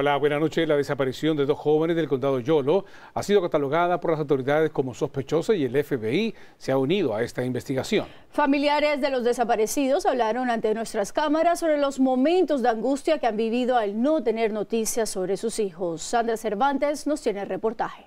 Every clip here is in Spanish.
Hola, buenas noches. La desaparición de dos jóvenes del condado Yolo ha sido catalogada por las autoridades como sospechosa y el FBI se ha unido a esta investigación. Familiares de los desaparecidos hablaron ante nuestras cámaras sobre los momentos de angustia que han vivido al no tener noticias sobre sus hijos. Sandra Cervantes nos tiene el reportaje.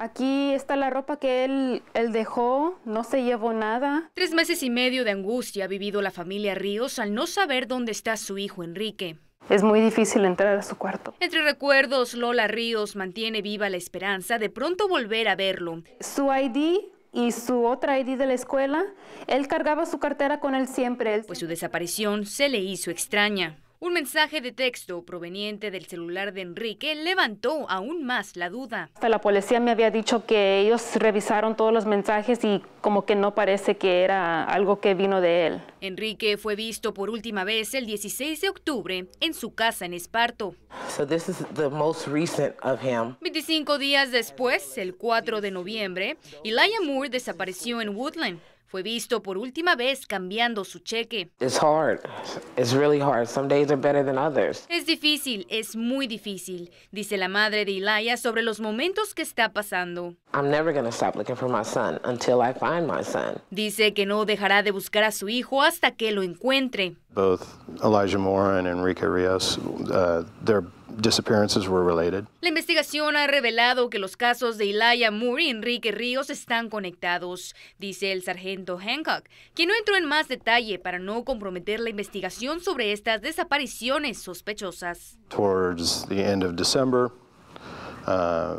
Aquí está la ropa que él, dejó, no se llevó nada. Tres meses y medio de angustia ha vivido la familia Ríos al no saber dónde está su hijo Enrique. Es muy difícil entrar a su cuarto. Entre recuerdos, Lola Ríos mantiene viva la esperanza de pronto volver a verlo. Su ID y su otra ID de la escuela, él cargaba su cartera con él siempre. Pues su desaparición se le hizo extraña. Un mensaje de texto proveniente del celular de Enrique levantó aún más la duda. Hasta la policía me había dicho que ellos revisaron todos los mensajes y como que no parece que era algo que vino de él. Enrique fue visto por última vez el 16 de octubre en su casa en Esparto. 25 días después, el 4 de noviembre, Elijah Moore desapareció en Woodland. Fue visto por última vez cambiando su cheque. Es difícil, es muy difícil, dice la madre de Ilaya sobre los momentos que está pasando. I'm never stop looking for my son until I find my son. Dice que no dejará de buscar a su hijo hasta que lo encuentre. Both and Enrique Rios, uh, they're la investigación ha revelado que los casos de Ilaya Moore y Enrique Ríos están conectados, dice el sargento Hancock, quien no entró en más detalle para no comprometer la investigación sobre estas desapariciones sospechosas. December, Uh,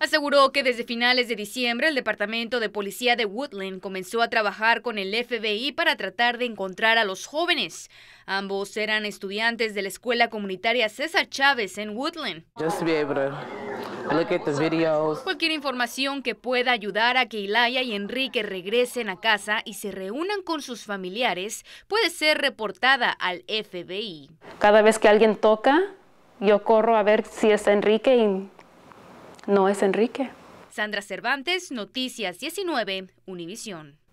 Aseguró que desde finales de diciembre el Departamento de Policía de Woodland comenzó a trabajar con el FBI para tratar de encontrar a los jóvenes. Ambos eran estudiantes de la escuela comunitaria César Chávez en Woodland. Cualquier información que pueda ayudar a que Ilaya y Enrique regresen a casa y se reúnan con sus familiares puede ser reportada al FBI. Cada vez que alguien toca, yo corro a ver si es Enrique y no es Enrique. Sandra Cervantes, Noticias 19, Univisión.